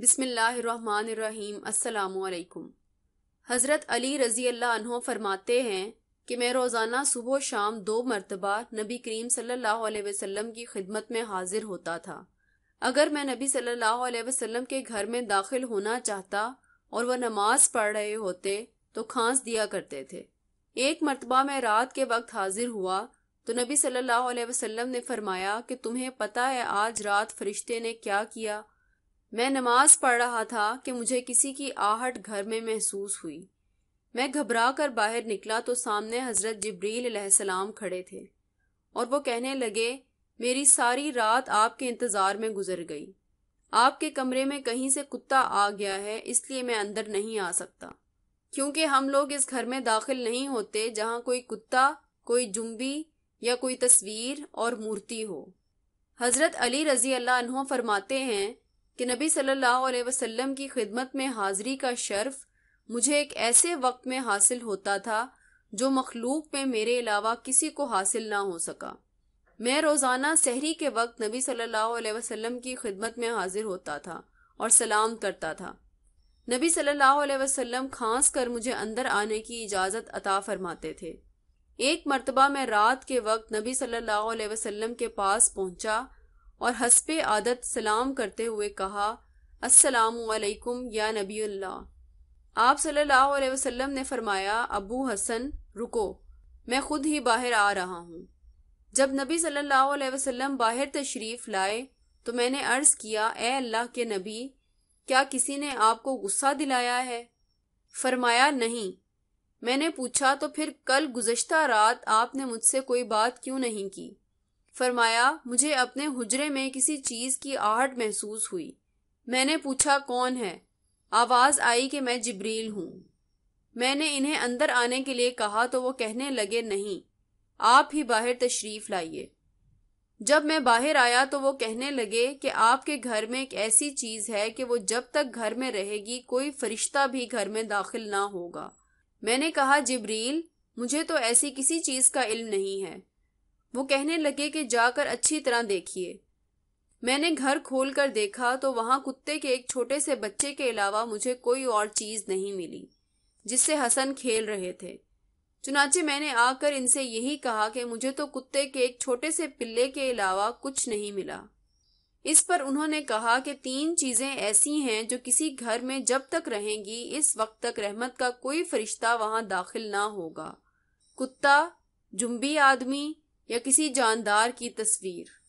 बिसमीम् अलैकुम हज़रत अली रज़ी अल्लाह फरमाते हैं कि मैं रोज़ाना सुबह शाम दो मरतबा नबी करीम सल्लल्लाहु अलैहि वसल्लम की खिदमत में हाजिर होता था अगर मैं नबी सल्लल्लाहु अलैहि वसल्लम के घर में दाखिल होना चाहता और वह नमाज पढ़ रहे होते तो खांस दिया करते थे एक मरतबा मैं रात के वक्त हाजिर हुआ तो नबी सल्लल्लाहु अलैहि वसल्लम ने फरमाया कि तुम्हें पता है आज रात फरिश्ते ने क्या किया मैं नमाज पढ़ रहा था कि मुझे किसी की आहट घर में महसूस हुई मैं घबरा कर बाहर निकला तो सामने हजरत जबरील सलाम खड़े थे और वो कहने लगे मेरी सारी रात आपके इंतज़ार में गुजर गई आपके कमरे में कहीं से कुत्ता आ गया है इसलिए मैं अंदर नहीं आ सकता क्योंकि हम लोग इस घर में दाखिल नहीं होते जहाँ कोई कुत्ता कोई जुम्बी या कोई तस्वीर और मूर्ति हो हजरत अली रजी अल्लाह फरमाते हैं कि नबी सल्लल्लाहु अलैहि वसल्लम की खिदमत में हाजिरी का शर्फ मुझे एक ऐसे वक्त में हासिल होता था जो मखलूक में मेरे अलावा किसी को हासिल ना हो सका मैं रोज़ाना सहरी के वक्त नबी सल्लल्लाहु अलैहि वसल्लम की खिदमत में हाजिर होता था और सलाम करता था नबी सल्लल्लाहु अलैहि वसल्लम खास कर मुझे अंदर आने की इजाज़त अता फरमाते थे एक मरतबा मैं रात के वक्त नबी सल्लल्लाहु अलैहि वसल्लम के पास पहुंचा और हसब आदत सलाम करते हुए कहा असलकुम या नबी अल्लाह आप सल्लल्लाहु अलैहि वसल्लम ने फरमाया अबू हसन रुको मैं खुद ही बाहर आ रहा हूँ जब नबी सल्लल्लाहु अलैहि वसल्लम बाहर तशरीफ़ लाए तो मैंने अर्ज़ किया ए अल्लाह के नबी क्या किसी ने आपको गुस्सा दिलाया है फरमाया नहीं मैंने पूछा तो फिर कल गुजश्ता रात आपने मुझसे कोई बात क्यों नहीं की फरमाया मुझे अपने हुजरे में किसी चीज की आहट महसूस हुई मैंने पूछा कौन है आवाज आई कि मैं जिब्रील हूं मैंने इन्हें अंदर आने के लिए कहा तो वो कहने लगे नहीं आप ही बाहर तशरीफ लाइए जब मैं बाहर आया तो वो कहने लगे कि आपके घर में एक ऐसी चीज है कि वो जब तक घर में रहेगी कोई फरिश्ता भी घर में दाखिल ना होगा मैंने कहा जिब्रील मुझे तो ऐसी किसी चीज का इल्म नहीं है वो कहने लगे कि जाकर अच्छी तरह देखिए मैंने घर खोल कर देखा तो वहां कुत्ते के एक छोटे से बच्चे के अलावा मुझे कोई और चीज नहीं मिली जिससे हसन खेल रहे थे चुनाचे मैंने आकर इनसे यही कहा कि मुझे तो कुत्ते के एक छोटे से पिल्ले के अलावा कुछ नहीं मिला इस पर उन्होंने कहा कि तीन चीजें ऐसी हैं जो किसी घर में जब तक रहेंगी इस वक्त तक रहमत का कोई फरिश्ता वहां दाखिल ना होगा कुत्ता जुम्बी आदमी या किसी जानदार की तस्वीर